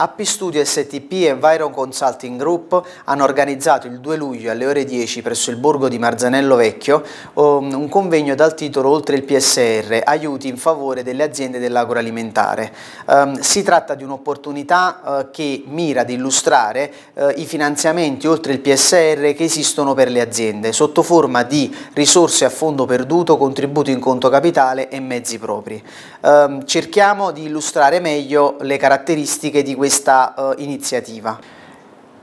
App Studio STP e Environ Consulting Group hanno organizzato il 2 luglio alle ore 10 presso il borgo di Marzanello Vecchio um, un convegno dal titolo Oltre il PSR, aiuti in favore delle aziende dell'agroalimentare. Um, si tratta di un'opportunità uh, che mira ad illustrare uh, i finanziamenti oltre il PSR che esistono per le aziende sotto forma di risorse a fondo perduto, contributi in conto capitale e mezzi propri. Um, cerchiamo di illustrare meglio le caratteristiche di questi questa eh, iniziativa.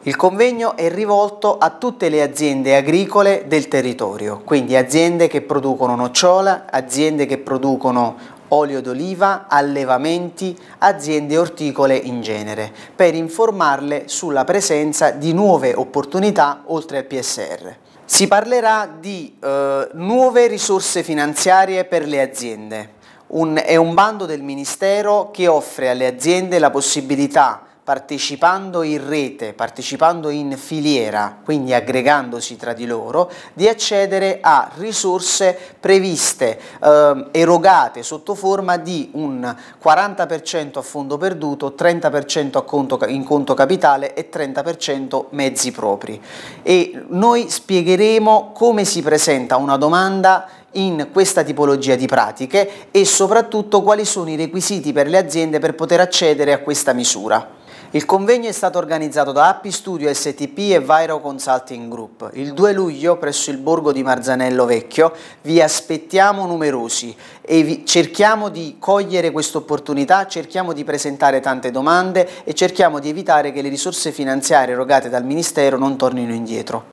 Il convegno è rivolto a tutte le aziende agricole del territorio, quindi aziende che producono nocciola, aziende che producono olio d'oliva, allevamenti, aziende orticole in genere, per informarle sulla presenza di nuove opportunità oltre al PSR. Si parlerà di eh, nuove risorse finanziarie per le aziende, un, è un bando del Ministero che offre alle aziende la possibilità, partecipando in rete, partecipando in filiera, quindi aggregandosi tra di loro, di accedere a risorse previste, eh, erogate sotto forma di un 40% a fondo perduto, 30% conto, in conto capitale e 30% mezzi propri. E noi spiegheremo come si presenta una domanda in questa tipologia di pratiche e soprattutto quali sono i requisiti per le aziende per poter accedere a questa misura. Il convegno è stato organizzato da Appi Studio STP e Vairo Consulting Group il 2 luglio presso il borgo di Marzanello Vecchio. Vi aspettiamo numerosi e cerchiamo di cogliere questa opportunità, cerchiamo di presentare tante domande e cerchiamo di evitare che le risorse finanziarie erogate dal Ministero non tornino indietro.